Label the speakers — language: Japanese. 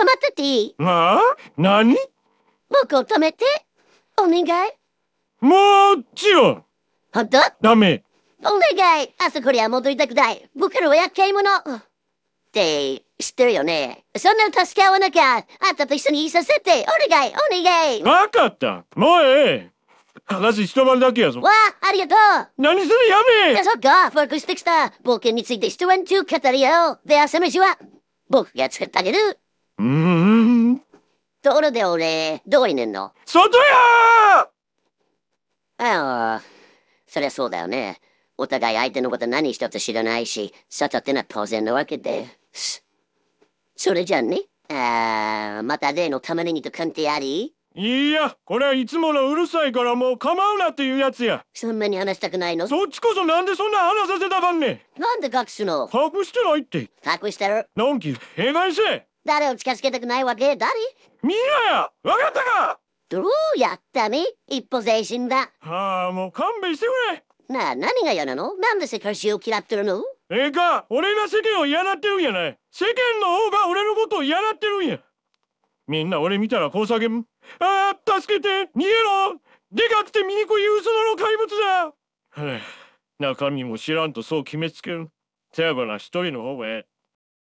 Speaker 1: 止まってていい
Speaker 2: まあ何
Speaker 1: 僕を止めて。お願い。もちろ
Speaker 2: ん。本当ダメ。
Speaker 1: お願い。あそこには戻りたくない。僕らは厄介者。って知ってるよね。そんなの助け合わなきゃ。あんたと一緒にいさせて。お願い、お願い。わかった。もうええ。
Speaker 2: 話一晩だけやぞ。
Speaker 1: わあ、ありがとう。何するやめ。や、そっか。フォークしてきた。冒険について一晩中語り合おう。で、朝飯は僕が作ってあげる。
Speaker 2: ん。
Speaker 1: ところで俺、どこにねんの外やああ、そりゃそうだよね。お互い相手のこと何一つ知らないし、外ってのは当然なわけで。それじゃあね、あまた例の玉ねぎと鑑定ありいや、これはいつものうるさいからもう構うなっていうやつや。そんなに話したくないのそっちこそなんでそんな話させたかんねなんで隠すの隠してないって。隠してる。のんき、えがいせ。誰を近づけたくないわけ誰みんな分かったかどうやったみ一歩前進だ。はあ、もう勘弁してくれ。なあ、何が嫌なのなんで世界史を嫌ってるの
Speaker 2: ええか、俺が世間を嫌なってるんやない。世間の方が俺のことを嫌なってるんや。みんな俺見たらこう叫ぶ。ああ、助けて、逃げろでかくて醜いウソの怪物だ、はあ、中身も知らんとそう決めつける。手放一人の方がええ。